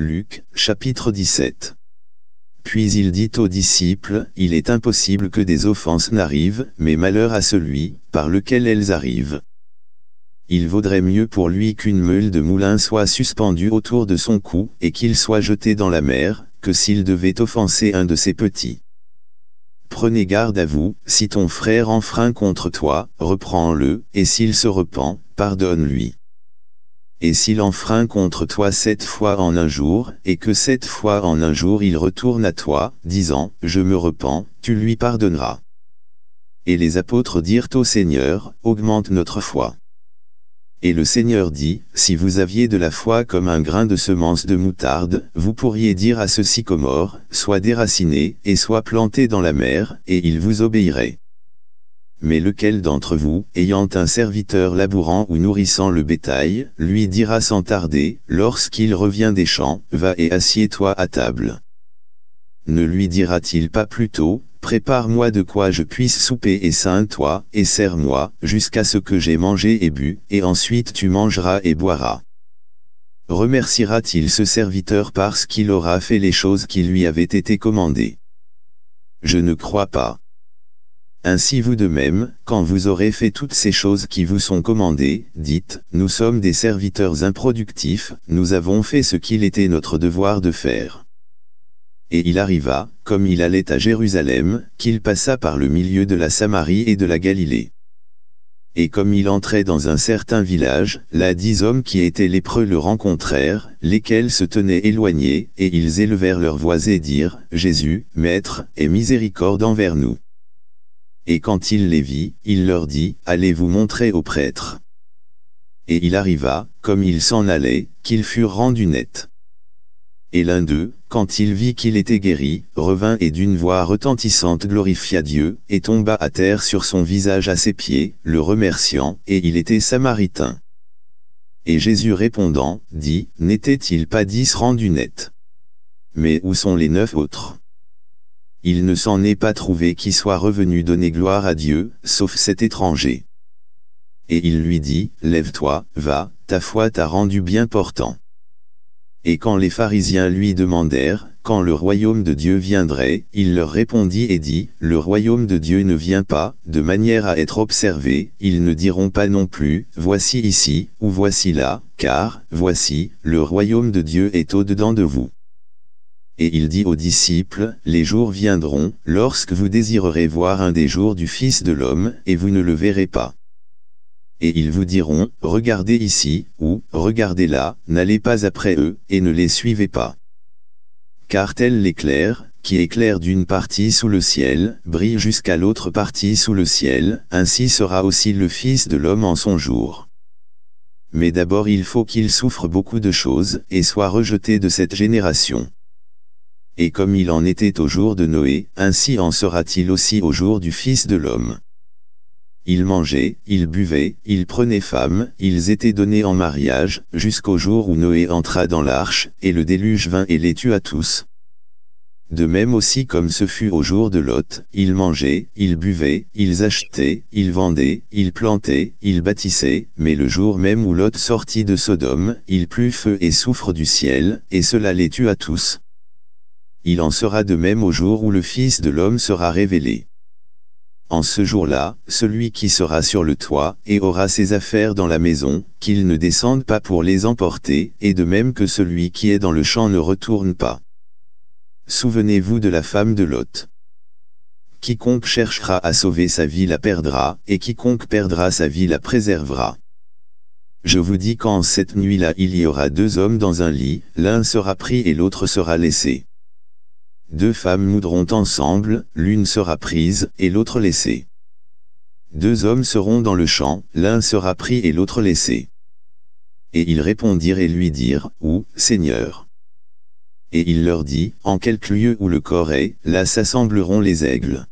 Luc, chapitre 17. Puis il dit aux disciples, Il est impossible que des offenses n'arrivent, mais malheur à celui, par lequel elles arrivent. Il vaudrait mieux pour lui qu'une meule de moulin soit suspendue autour de son cou, et qu'il soit jeté dans la mer, que s'il devait offenser un de ses petits. Prenez garde à vous, si ton frère enfreint contre toi, reprends-le, et s'il se repent, pardonne-lui et s'il enfreint contre toi sept fois en un jour, et que sept fois en un jour il retourne à toi, disant, je me repens, tu lui pardonneras. Et les apôtres dirent au Seigneur, augmente notre foi. Et le Seigneur dit, si vous aviez de la foi comme un grain de semence de moutarde, vous pourriez dire à ce sycomore, sois déraciné, et sois planté dans la mer, et il vous obéirait. Mais lequel d'entre vous, ayant un serviteur labourant ou nourrissant le bétail, lui dira sans tarder, lorsqu'il revient des champs, va et assieds-toi à table Ne lui dira-t-il pas plutôt, prépare-moi de quoi je puisse souper et sains-toi, et serre-moi, jusqu'à ce que j'ai mangé et bu, et ensuite tu mangeras et boiras remerciera-t-il ce serviteur parce qu'il aura fait les choses qui lui avaient été commandées Je ne crois pas. Ainsi vous de même, quand vous aurez fait toutes ces choses qui vous sont commandées, dites, nous sommes des serviteurs improductifs, nous avons fait ce qu'il était notre devoir de faire. Et il arriva, comme il allait à Jérusalem, qu'il passa par le milieu de la Samarie et de la Galilée. Et comme il entrait dans un certain village, là dix hommes qui étaient lépreux le rencontrèrent, lesquels se tenaient éloignés, et ils élevèrent leurs voix et dirent, Jésus, Maître, et miséricorde envers nous. Et quand il les vit, il leur dit, allez vous montrer aux prêtre. Et il arriva, comme ils s'en allaient, qu'ils furent rendus nets. Et l'un d'eux, quand il vit qu'il était guéri, revint et d'une voix retentissante glorifia Dieu, et tomba à terre sur son visage à ses pieds, le remerciant, et il était samaritain. Et Jésus répondant, dit, « N'étaient-ils pas dix rendus nets Mais où sont les neuf autres il ne s'en est pas trouvé qui soit revenu donner gloire à Dieu, sauf cet étranger. Et il lui dit, Lève-toi, va, ta foi t'a rendu bien portant. Et quand les pharisiens lui demandèrent, Quand le royaume de Dieu viendrait, il leur répondit et dit, Le royaume de Dieu ne vient pas, de manière à être observé, ils ne diront pas non plus, Voici ici, ou voici là, car, voici, le royaume de Dieu est au-dedans de vous. Et il dit aux disciples, Les jours viendront, lorsque vous désirerez voir un des jours du Fils de l'homme, et vous ne le verrez pas. Et ils vous diront, Regardez ici, ou, Regardez là, n'allez pas après eux, et ne les suivez pas. Car tel l'éclair, qui éclaire d'une partie sous le ciel, brille jusqu'à l'autre partie sous le ciel, ainsi sera aussi le Fils de l'homme en son jour. Mais d'abord il faut qu'il souffre beaucoup de choses, et soit rejeté de cette génération et comme il en était au jour de Noé, ainsi en sera-t-il aussi au jour du Fils de l'homme. Ils mangeaient, ils buvaient, ils prenaient femme, ils étaient donnés en mariage, jusqu'au jour où Noé entra dans l'arche, et le déluge vint et les tua tous. De même aussi comme ce fut au jour de Lot, ils mangeaient, ils buvaient, ils achetaient, ils vendaient, ils plantaient, ils bâtissaient, mais le jour même où Lot sortit de Sodome, il plut feu et soufre du ciel, et cela les tua tous il en sera de même au jour où le Fils de l'homme sera révélé. En ce jour-là, celui qui sera sur le toit, et aura ses affaires dans la maison, qu'il ne descende pas pour les emporter, et de même que celui qui est dans le champ ne retourne pas. Souvenez-vous de la femme de Lot. Quiconque cherchera à sauver sa vie la perdra, et quiconque perdra sa vie la préservera. Je vous dis qu'en cette nuit-là il y aura deux hommes dans un lit, l'un sera pris et l'autre sera laissé. Deux femmes moudront ensemble, l'une sera prise et l'autre laissée. Deux hommes seront dans le champ, l'un sera pris et l'autre laissé. Et ils répondirent et lui dirent, Où, Seigneur Et il leur dit, En quelque lieu où le corps est, là s'assembleront les aigles.